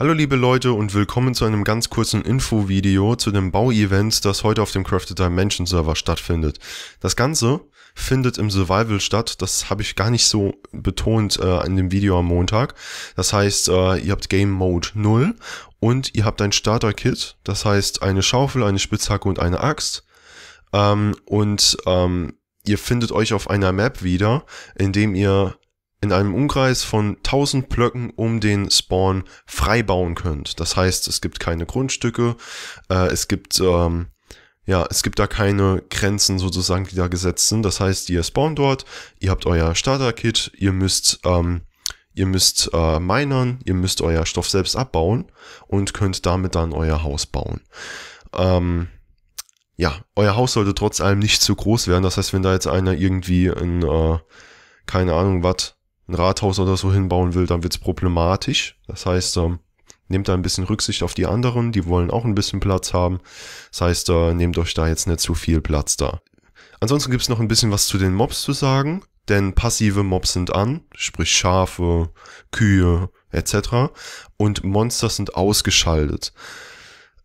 Hallo liebe Leute und willkommen zu einem ganz kurzen Infovideo zu dem Bauevent, das heute auf dem Crafted Dimension Server stattfindet. Das Ganze findet im Survival statt, das habe ich gar nicht so betont äh, in dem Video am Montag. Das heißt, äh, ihr habt Game Mode 0 und ihr habt ein Starter-Kit, das heißt eine Schaufel, eine Spitzhacke und eine Axt. Ähm, und ähm, ihr findet euch auf einer Map wieder, indem ihr in einem Umkreis von 1000 Blöcken um den Spawn freibauen könnt. Das heißt, es gibt keine Grundstücke, äh, es gibt ähm, ja, es gibt da keine Grenzen sozusagen, die da gesetzt sind. Das heißt, ihr spawnt dort, ihr habt euer Starter-Kit, ihr müsst ähm, ihr müsst äh, minern, ihr müsst euer Stoff selbst abbauen und könnt damit dann euer Haus bauen. Ähm, ja, euer Haus sollte trotz allem nicht zu groß werden. Das heißt, wenn da jetzt einer irgendwie in, äh, keine Ahnung, was, ein Rathaus oder so hinbauen will, dann wird's problematisch. Das heißt, ähm, nehmt da ein bisschen Rücksicht auf die anderen, die wollen auch ein bisschen Platz haben. Das heißt, äh, nehmt euch da jetzt nicht zu viel Platz da. Ansonsten gibt's noch ein bisschen was zu den Mobs zu sagen, denn passive Mobs sind an, sprich Schafe, Kühe etc. Und Monster sind ausgeschaltet.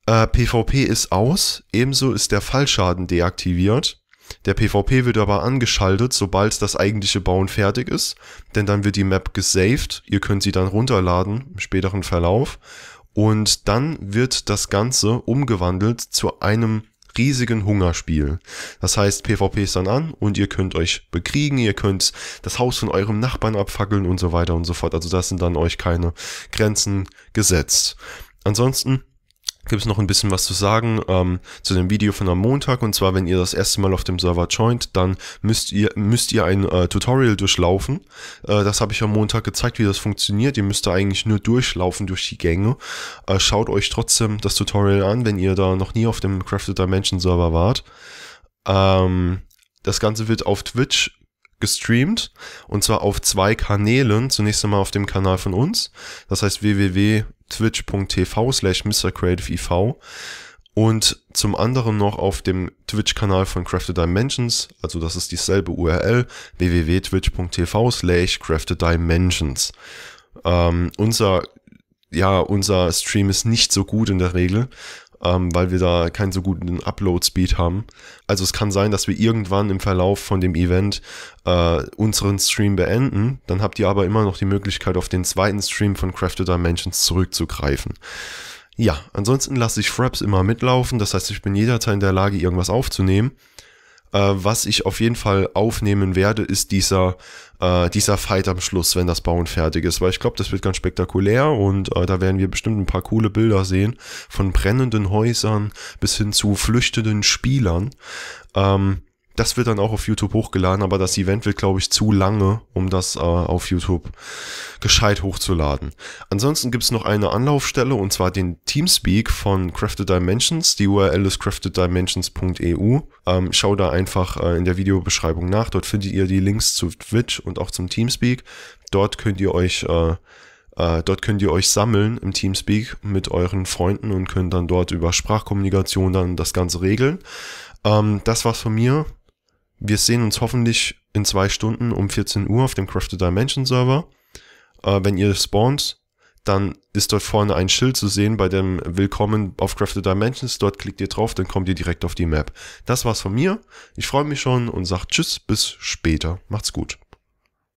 Äh, PvP ist aus, ebenso ist der Fallschaden deaktiviert. Der PvP wird aber angeschaltet, sobald das eigentliche Bauen fertig ist, denn dann wird die Map gesaved, ihr könnt sie dann runterladen im späteren Verlauf und dann wird das Ganze umgewandelt zu einem riesigen Hungerspiel. Das heißt, PvP ist dann an und ihr könnt euch bekriegen, ihr könnt das Haus von eurem Nachbarn abfackeln und so weiter und so fort. Also das sind dann euch keine Grenzen gesetzt. Ansonsten gibt es noch ein bisschen was zu sagen ähm, zu dem Video von am Montag. Und zwar, wenn ihr das erste Mal auf dem Server joint, dann müsst ihr, müsst ihr ein äh, Tutorial durchlaufen. Äh, das habe ich am Montag gezeigt, wie das funktioniert. Ihr müsst da eigentlich nur durchlaufen durch die Gänge. Äh, schaut euch trotzdem das Tutorial an, wenn ihr da noch nie auf dem Crafted Dimension Server wart. Ähm, das Ganze wird auf Twitch gestreamt und zwar auf zwei Kanälen. Zunächst einmal auf dem Kanal von uns, das heißt www.twitch.tv slash MrCreativeIV und zum anderen noch auf dem Twitch-Kanal von Crafted Dimensions, also das ist dieselbe URL, www.twitch.tv slash Crafted Dimensions. Ähm, unser ja, unser Stream ist nicht so gut in der Regel, ähm, weil wir da keinen so guten Upload-Speed haben. Also es kann sein, dass wir irgendwann im Verlauf von dem Event äh, unseren Stream beenden. Dann habt ihr aber immer noch die Möglichkeit, auf den zweiten Stream von Crafted Dimensions zurückzugreifen. Ja, ansonsten lasse ich Fraps immer mitlaufen. Das heißt, ich bin jederzeit in der Lage, irgendwas aufzunehmen. Äh, was ich auf jeden Fall aufnehmen werde, ist dieser, äh, dieser Fight am Schluss, wenn das Bauen fertig ist. Weil ich glaube, das wird ganz spektakulär und äh, da werden wir bestimmt ein paar coole Bilder sehen. Von brennenden Häusern bis hin zu flüchtenden Spielern. Ähm, das wird dann auch auf YouTube hochgeladen, aber das Event wird, glaube ich, zu lange, um das äh, auf YouTube gescheit hochzuladen. Ansonsten gibt es noch eine Anlaufstelle und zwar den Teamspeak von Crafted Dimensions. Die URL ist crafteddimensions.eu. Ähm, schau da einfach äh, in der Videobeschreibung nach. Dort findet ihr die Links zu Twitch und auch zum Teamspeak. Dort könnt ihr euch äh, äh dort könnt ihr euch sammeln im Teamspeak mit euren Freunden und könnt dann dort über Sprachkommunikation dann das Ganze regeln. Um, ähm, das war's von mir. Wir sehen uns hoffentlich in zwei Stunden um 14 Uhr auf dem Crafted Dimension Server. Äh, wenn ihr spawnt, dann ist dort vorne ein Schild zu sehen bei dem Willkommen auf Crafted Dimensions. Dort klickt ihr drauf, dann kommt ihr direkt auf die Map. Das war's von mir. Ich freue mich schon und sage Tschüss, bis später. Macht's gut.